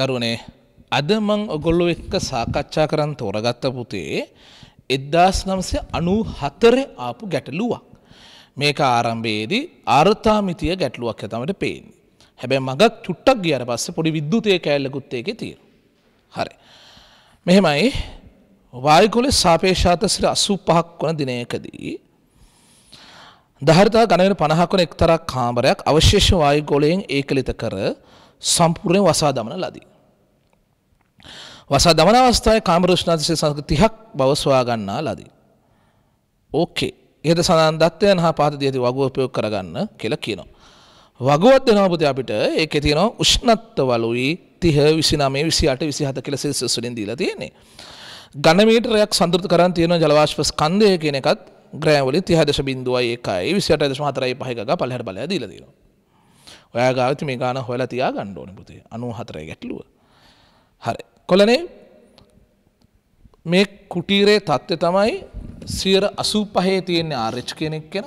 දරුවනේ අද මං ඔගොල්ලෝ එක්ක සාකච්ඡා කරන්න තෝරගත්ත පුතේ 1994 ආපු ගැටලුවක්. මේක ආරම්භයේදී ආර්ථාමිතිය ගැටලුවක් තමයි පේන්නේ. හැබැයි මගක් චුට්ටක් ගියාට පස්සේ පොඩි විද්‍යුතය කැලලකුත් ඒකේ තියෙනවා. හරි. මෙහෙමයි වායුකුලේ සාපේක්ෂාතසිර 85ක් වන දිනයකදී දහරිතා ගණන 50ක් වන එක්තරා කාමරයක් අවශේෂ වායුගෝලයෙන් ඒකලිත කර සම්පූර්ණය වසා දමන ලදී. වසා දමන අවස්ථාවේ කාමරෘෂ්ණාතිශය සංස්කෘති 30ක් බව සොයා ගන්නා ලදී. ඕකේ. ඉහත සඳහන් தත්වයන් හා පහත දී ඇති වගුව ප්‍රයෝග කරගන්න කියලා කියනවා. වගුවක් දෙනවා පුතේ අපිට ඒකේ තියෙනවා උෂ්ණත්ව වලුයි 30 29 28 27 කියලා සෙල්සියස් වලින් දීලා තියෙන්නේ. ගණමීටරයක් සඳෘත කරන් තියෙන ජලවාෂ්ප ස්කන්ධය කියන එකත් ග්‍රෑම් වලින් 30.01යි 28.45 ගහ පළහැර බලය දීලා තියෙනවා. ඔයාගාවති මේ ගාන හොල තියා ගණ්ඩ ඕන පුතේ අනු හතරය ගැටලුව හරි කොලනේ මේ කුටීරේ තත්ත්ව තමයි සියර අසූ පහේ තියෙන්නේ ආරච්් කෙනෙක් කෙන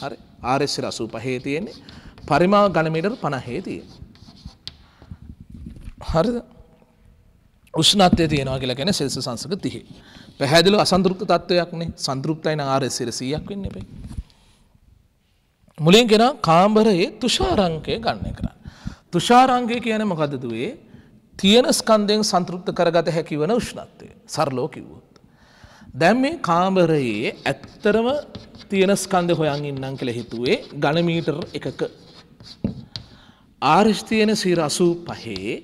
හරි ආරෙස්සර අසූ පහේ තියෙන්නේ පරිමා ගණමීටර් පණහේ තියෙන හරිද උෂ්නත්ය තියෙනවා කියලා ගැන සෙල්ස සංසක තිහි පැහැදිලු අසන්දෘප්ත තත්ත්වයක්නේ සන්දෘප්තයින ආරෙසිර සීයක් වෙන්න එපේ මුලින් කෙනා කාම්බරයේ තුෂාරංකය ගන්න කරා. තුෂාරංකය කියන මොකදදුවේ තියෙන ස්කන්දයෙන් සන්තෘප්ත කරගත හැකිවන උෂ්ණත්වය සරලෝ කිව්වොත්. දැම් මේ කාමරයේ ඇත්තරම තියෙන ස්කන්ද හොයන් ඉන්නම් කළ හිතුවේ ගණමීටර් එකක. ආර්ෂ්තියන සීර අසූ පහේ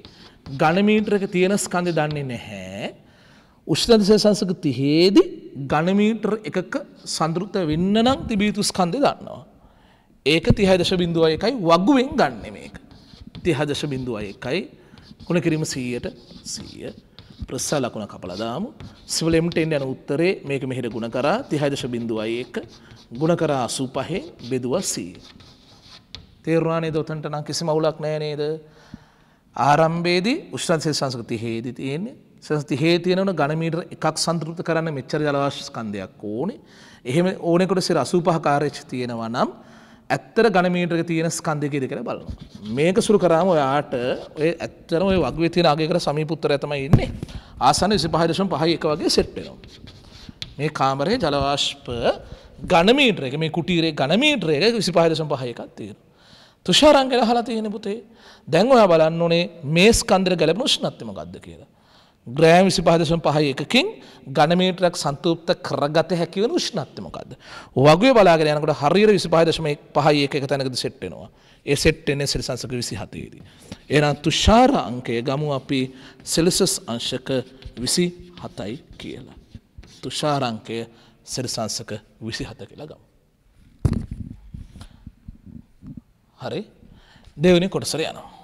ගණමීටරක තියෙන ස්කන්ධ දන්නේ නැහැ. උෂ්ණදසය සංසක තිහේදි ගණමීටර් එකක සඳෘත වෙන්න නම් තිබීතු ස්කන්ධය දන්නවා. ඒක තිහදශ බිඳුව එකයි වගුවෙන් ගන්න මේක. තිහදශ බිඳුව එකයි කුණ කිරීම සීයට සීය ප්‍රස්ස ලකුණ කපලදාම සිවලෙම්ට එන්න යන උත්තරේ මේක මෙහෙට ගුණ කරා තිහදශ බිඳුවයි එක ගුණ කරා අසූ පහේ බෙදුව සීය. තේරවානේ දොතන්ට නම් කිසි මවුලක් නෑනේද. ආරම්බේදී උෂ්්‍රන්සේ සංස්කති හේදි තියෙන්නේ සංස්ති හේතියනවන ගණමීට එකක් සන්තෘප්ත කරන්න මෙච්චර ජලවාශස්කන්ධයක් ඕනේ එහෙම ඕනෙකොට සිර අසූපහකාරච්ච තියෙනවා නම් ඇත්තර ගණමීටක තියෙන ස්කන්ධය කියද කර බලන්න. මේක සුරු කරාම ඔයාට ඔය ඇත්තරම ඔය වගේ තියෙන අගේකට සමීපුත්තර ඇතමයි ඉන්නේ ආසන විසි පහදශම් පහ එක වගේ සෙට්ටෙනවා. මේ කාමරයේ ජලවාශ්ප ගණමීටරක මේ කුටීරේ ගණමීටරේක විසි පහදශම් පහ එකක් තියෙන. තුෂාරංගල හලා තියෙන පුතේ දැන් ඔයා බලන්න ඕනේ මේ ස්කන්දර ගැලප ෂ්නත්තම ගද කියලා. ග්‍රෑම් විසි පහදසුම් පහයි එකකින් ගණමීටරක් සන්තූප්ත කරගත හැකිවන ෂ්නත්තමකක්ද. වගේ බලාගෙනයනකට හරිර විසි පාදශම පහයි එක තැනකද සෙට්ටෙනවා. ඒ සෙට්ටෙන්නේ සෙල්සංසක විසි හතේදී. එනම් තුෂාර අංකය ගමු අපි සෙලසස් අංශක විසි හතයි කියලා. තුෂාරංකය සෙරිසංසක විසි හත කියලා ගම්. හරි දෙවනි කොටසර යනවා.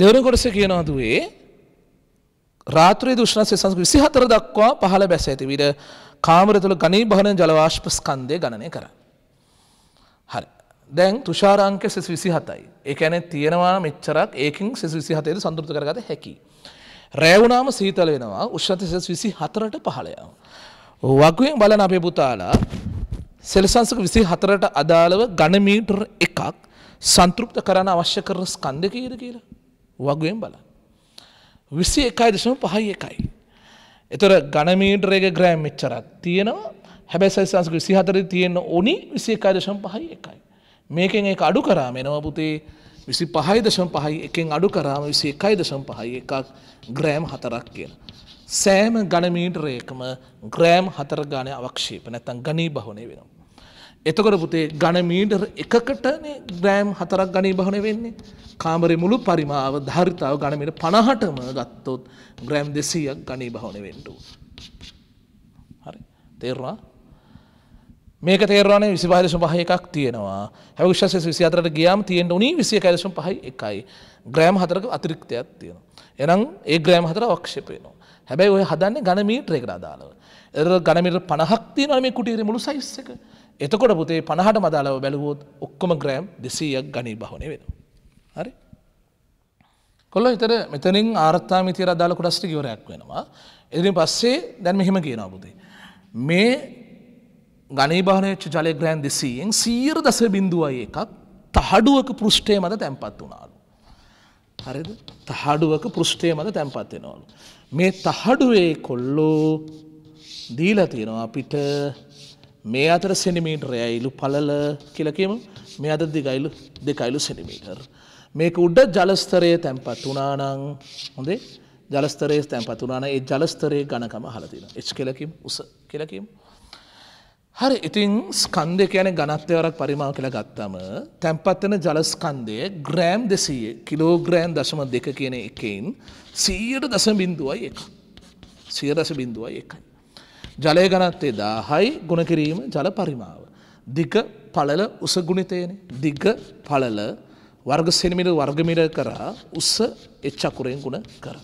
දෙවන කොටස කියනවා දුවේ රාත්‍රයේ දුෂ්ණසය සංස්කෘ 24 දක්වා පහළ බැස ඇති විට කාමර තුළ ඝනීභවන ජල වාෂ්ප ස්කන්ධය ගණනය කරා. හරි. දැන් තුෂාර අංක 27යි. ඒ කියන්නේ තියෙනවා මෙච්චරක් ඒකෙන් 27 ද සම්පූර්ණ කරගත හැකියි. රෑ වුණාම සීතල වෙනවා උෂ්ණත 24ට පහළ යනවා. වගුවෙන් බලන අපේ පුතාලා සෙල්සියස් 24ට අදාළව ඝන මීටර එකක් සංතෘප්ත කරන්න අවශ්‍ය කරන ස්කන්ධ කීයද කියලා වගුවෙන් බලන්න. විසි එකයි දෙසම පහයි එකයි. එතොර ගණමීටරේග ග්‍රෑම් මෙච්චරක් තියෙනවා හැබැ සයිසංස්ක විසිහතර තියෙන්න ඕනි විසි එකයි දෙශම් පහයි එකයි. මේකෙන් එක අඩු කරාම එනවා පුතේ විසි පහයි දශම් පහයි එකෙන් අඩු කරාම විසි එකයි දශම් පහයි එකක් ග්‍රෑම් හතරක් කියලා. සෑම ගණමීටරේකම ග්‍රෑම් හතර ගානය අවක්ෂේප නැතන් ගනී භවනය වෙනවා. එතකොට පුතේ ගණමීටර් එකකට ග්‍රෑම් හතරක් ගනී බහන වෙන්නේ කාමරය මුළු පරිමාව ධරිතාව ගණමට පණහටම ගත්තොත් ග්‍රෑම් දෙසීයක් ගනී බහන වෙන්ඩු. හරි තේරවා මේක තේරවාන විසිපාලසු පහ එකක් තියෙනවා හැවිශස විසි අතරට ගියාම් තියෙන්ට උනි විසිය කැලසුම් පහයි එකයි ග්‍රෑම් හතරක අතිරික්තයක් තියෙනවා. එනම් ඒ ග්‍රෑම් හතර වක්ෂපයනවා. හැබැයි ඔය හදන්නේ ගණමීට්‍රේකට අදාලව. එර ගණමිට පණහක් තියෙනවා මේ කුටියර මුළු සයිස්සක. එතකොට පුතේ පණහට මදාලව බැලුවෝත් ඔක්කොම ග්‍රෑම් දෙසීයක් ගනී භවනය වෙන. හරි. කොල්ල හිතර මෙතනින් ආර්ථාමිතය අදාල කොඩස්ටි ගවරයක් වෙනවා. එදින් පස්සේ දැන් මෙහෙම කියනවා පුතේ. මේ ගනිභානච්ච ජලය ග්‍රෑන් දෙසීයෙන් සීර දස බිඳුවයි එකක් තහඩුවක පෘෂ්ටය මත තැන්පත් වුණාලු. හරිද තහඩුවක පෘෂ්ටය මත තැන්පත්වෙනවලු. මේ තහඩුවේ කොල්ලෝ දීල තියෙනවා අපිට මේ අතර සෙනිමීටර් ඇයිලු පලල කියලකීම මේ අද දිගයිලු දෙකයිලු සෙනිමීටර්. මේක උඩ ජලස්තරය තැන්පත් වනානං හොඳේ ජලස්තරය තැන්පත් වනාන ඒ ජලස්තරය ගණකම හලතින එච් කෙලකම් උස කෙලකම්. හරි ඉතින් ස්කන්දය කියන ගනත්්‍යවරක් පරිමාව කියලා ගත්තම තැන්පත්වන ජලස්කන්දය ග්‍රෑම් දෙසයේ කිලෝග්‍රෑම් දශම දෙක කියන එකයින් සීයට දස බින්දුවයි එක සියදස බින්දුවයි එකයි. ජලය ගණත්තේ දාහයි ගුණකිරීම ජල පරිමාව. දිග පළල උසගුණිතයන. දිග පළල වර්ග සෙනමිට වර්ගමිර කරා උස්ස එච්චකුරෙන් ගුණ කර.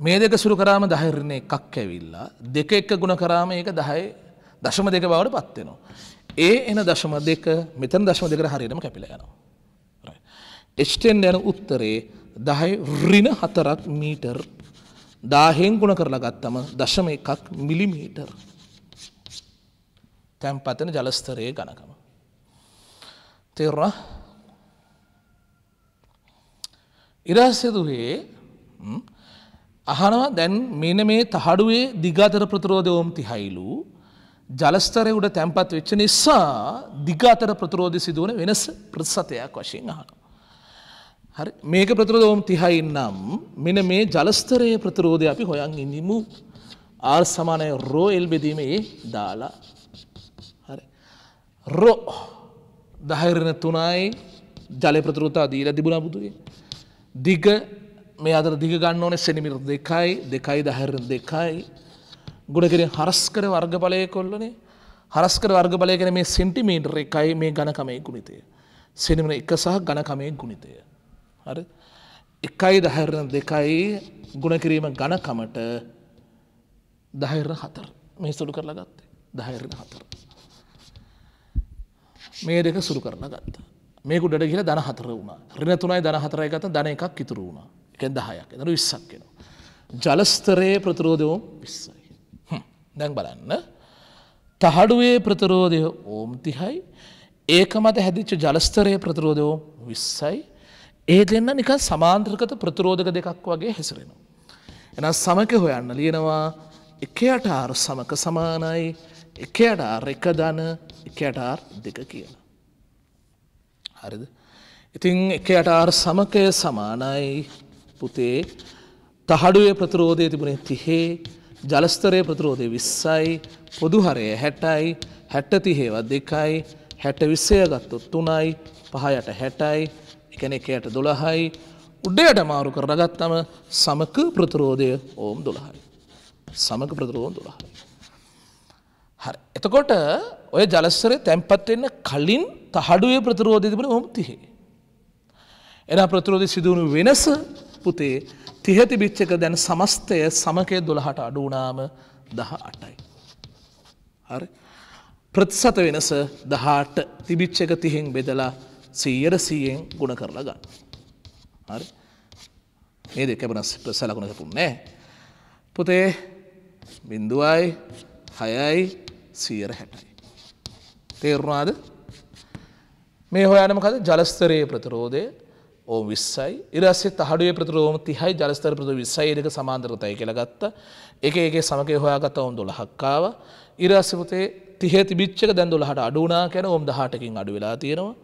මේ දෙක සුරු කරාම දහිරණ එකක් ඇවිල්ලා දෙක එක්ක ගුණ කරාම ඒක දහයි දශම දෙක බවට පත්වෙනවා. ඒ එන දශම දෙක මෙතන දශම දෙකට හරිනම කැපිල යනවා. එච්ටෙන් යන උත්තරේ දහයි රින හතරක් මීටර් දාහෙන් ගුණ කරලා ගත්තම දශම එකක් මිලිමීටර් තැන්පතන ජලස්තරයේ ගණකම. තෙර ඉරස්සදුවේ අහනවා දැන් මෙන මේ තහඩුවේ දිගාතර ප්‍රතිරෝධයෝම් තිහයිලු ජලස්තරය උඩ තැන්පත් වෙච්ච නිසා දිගාතර ප්‍රතිරෝධ සිදුවන වෙනස් ප්‍රසතයක් වශයෙන් අහන. හරි මේක ප්‍රතිරෝධෝම් 30යි නම් මෙන්න මේ ජලස්තරයේ ප්‍රතිරෝධය අපි හොයන් ඉඳිමු R සමානයි රෝ L බෙදීම A දාලා හරි රෝ 10 ඍණ 3යි ජලයේ ප්‍රතිරෝධතා දීලා තිබුණා පුදුවේ දිග මේ අතර දිග ගන්න ඕනේ සෙනමිර 2යි 2යි 10 ඍණ 2යි ගුණ කරේ හරස්කර වර්ගඵලයේ කොල්ලනේ හරස්කර වර්ගඵලය කියන්නේ මේ සෙන්ටිමීටර එකයි මේ ඝනකමේ ගුණිතය සෙනමිර 1 සහ ඝනකමේ ගුණිතය හරි එකයි දහරණ දෙකයි ගුණකිරීම ගණකමට දහර හතර මේ සුළු කරලා ගත්තේ දහරණ හතර. මේ දෙක සුළු කරන ගත්ත. මේ ගුඩට කියල දන හතර වුණ රින තුනයි දන හතරයි ගත දන එකක් ඉතුර වුණ එකෙන් දහයක් එතන විස්සක් කෙනවා. ජලස්තරයේ ප්‍රතිරෝධයෝම් විස්සයි. දැන් බලන්න තහඩුවේ ප්‍රතිරෝධය ඕම්තිහයි ඒක මත හැදිච්ච ජලස්තරයේ ප්‍රතිරෝධයෝ විස්සයි ඒ දෙන්න නික සමාන්ත්‍රකත ප්‍රතිරෝධක දෙකක් වගේ හැසිරෙනවා. එන සමක හොයන්න ලියනවා එකයට ආර් සමක සමානයි එකයට ආර් එක දන එකයට ආර් දෙක කියලා. හරිද. ඉතිං එකයට ආර් සමකය සමානයි පුතේ තහඩුවේ ප්‍රතිරෝධය තිබුණේ තිහේ ජලස්තරය ප්‍රතිරෝධය විස්සයි පොදු හරය හැටයි හැට්ටතිහේවත් දෙකයි හැට විස්සය ගත්තොත් තුනයි පහයට හැටයි කෙනෙකයට දොළහයි උඩයට මාරු කරගත්තම සමක ප්‍රතිරෝධය ඕම් දොළහයි. සමක ප්‍රතිරෝධ දොළහයි. හරි එතකොට ඔය ජලස්සරය තැන්පත්වෙන්න කලින් තහඩුවේ ප්‍රතිරෝධය තිබෙන හොම තිහේ. එන ප්‍රතිරෝධය සිදුවුණු වෙනස පුතේ තිහති බිච්චක දැන් සමස්තය සමකය දොළහට අඩුනාම දහ අටයි. හරි ප්‍රතිසත වෙනස දහට තිබිච්චක තිහෙන් බෙදලා සීයට සීයෙන් ගුණ කරලා ගන්න. හරි මේ දෙක වෙනස් සලකුණ කපුන්නේ පුතේ බින්දුවයි හයයි සීයට හැටයි. තේරුණාද මේ හොයානමකද ජලස්තරයේ ප්‍රතිරෝධය ඕ විස්සයි ඉරස්සේ තහඩුවේ ප්‍රතරෝම තිහයි ජලස්තර ප්‍රතු විස්සයි එක සමාන්දරතයි කියලගත්ත එක ඒක සමකය හොයාගත ඔවුන් දොළහක්කාව ඉරස්සපතේ තිහෙ තිබිච්චක දැන් දොළහට අඩුනා කැන ඔම් දහටකින් අඩු වෙලා තියෙනවා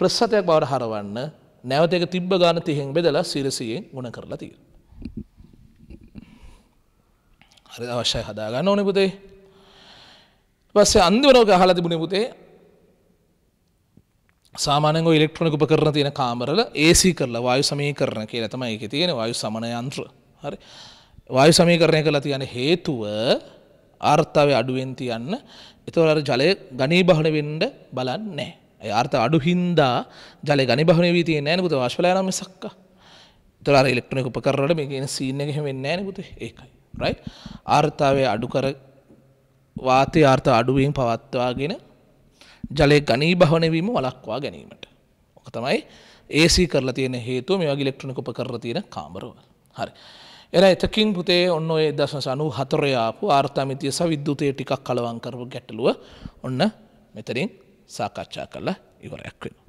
ප්‍රස්සතයක් බවට හරවන්න නැවතක තිබ්බ ගාන තිහෙන් බෙදලා සිරසියෙන් ගුණ කරලා තිීර. හරි අවශ්‍යය හදාගන්න ඕන පුතේ පස්සේ අන්දිවරෝග හලා තිබුණ පුතේ සාමානක ඉලෙක්ට්‍රොනික උප කරන තියෙන කාමරල ඒසි කරලා වායු සමී කරන කිය ඇතම එක තියෙන වායු සමනයන්ත්‍ර හරි වායු සමී කරණය කරලා තියන හේතුව ආර්ථාව අඩුවෙන් තියන්න එතවලට ජලය ගනී බහන වෙන්ඩ බලන්නේ. අර්ථ අඩු හින්දා ජල ගනිභවන වීතිය නෑන පුත වශ්පලයානම සක්ක තොර ඉලෙක්ට්‍රනික උපකරට මේ ගෙන සීන්න හෙමෙන් නෑන පුත ඒකයි රයි ආර්ථාවය අඩු කර වාතය ආර්ථ අඩුවෙන් පවත්වාගෙන ජලය ගනී භවනවීම වලක්වා ගැනීමට ඕක තමයි ඒසි කරලා තියෙන හේතුව මේ වගේ ඉලෙක්ට්‍රොනික උපකරණ තියෙන කාමරවල. හරි. එලා එතකින් පුතේ ඔන්න ඔය 1994 ආපු ආර්ථමිතිය සහ විද්‍යුතය ටිකක් කලවම් කරපු ගැටලුව ඔන්න මෙතනින් සාකච්ඡා කරලා ඉවරයක් වෙනවා.